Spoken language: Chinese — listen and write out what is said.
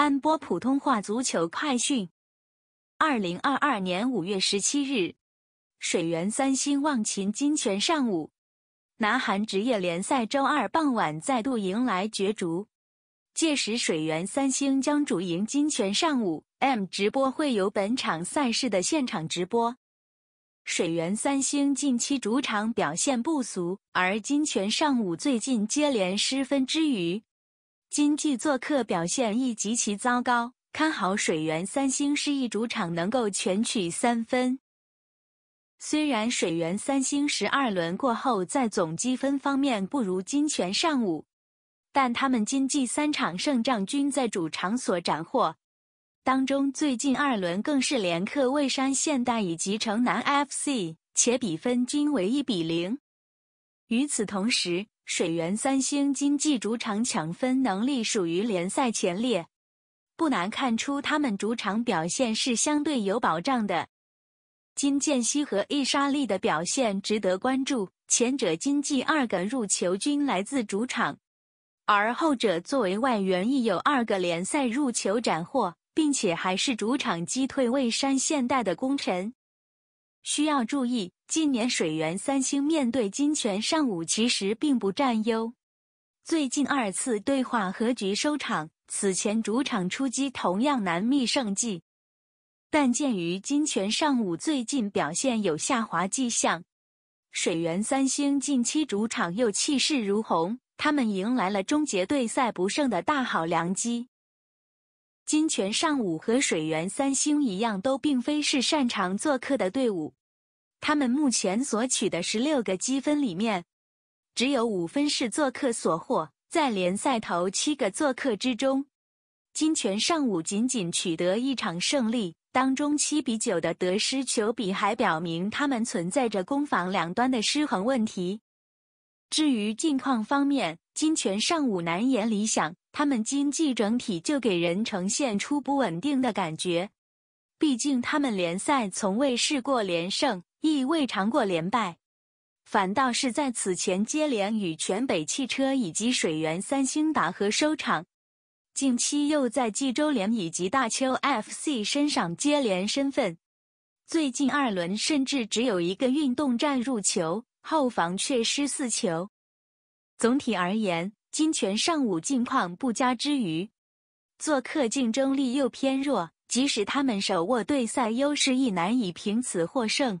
安播普通话足球快讯：二零二二年五月十七日，水原三星望擒金泉上午，南韩职业联赛周二傍晚再度迎来角逐，届时水原三星将主迎金泉上午 M 直播会有本场赛事的现场直播。水原三星近期主场表现不俗，而金泉上午最近接连失分之余。金济做客表现亦极其糟糕，看好水源三星失意主场能够全取三分。虽然水源三星十二轮过后在总积分方面不如金泉尚武，但他们今季三场胜仗均在主场所斩获，当中最近二轮更是连克蔚山现代以及城南 FC，且比分均为一比零。与此同时，水源三星今季主场抢分能力属于联赛前列，不难看出他们主场表现是相对有保障的。金建熙和易莎利的表现值得关注，前者经季二个入球均来自主场，而后者作为外援亦有二个联赛入球斩获，并且还是主场击退蔚山现代的功臣。需要注意，近年水源三星面对金泉尚武其实并不占优。最近二次对话和局收场，此前主场出击同样难觅胜绩。但鉴于金泉尚武最近表现有下滑迹象，水源三星近期主场又气势如虹，他们迎来了终结队赛不胜的大好良机。金泉尚武和水源三星一样，都并非是擅长做客的队伍。他们目前所取的十六个积分里面，只有五分是做客所获。在联赛头七个做客之中，金泉尚武仅仅取得一场胜利，当中七比九的得失球比还表明他们存在着攻防两端的失衡问题。至于近况方面，金泉尚武难言理想，他们经济整体就给人呈现出不稳定的感觉，毕竟他们联赛从未试过连胜。亦未尝过连败，反倒是在此前接连与全北汽车以及水源三星打和收场。近期又在济州联以及大邱 FC 身上接连身份，最近二轮甚至只有一个运动战入球，后防却失四球。总体而言，金泉尚武近况不佳之余，做客竞争力又偏弱，即使他们手握对赛优势，亦难以凭此获胜。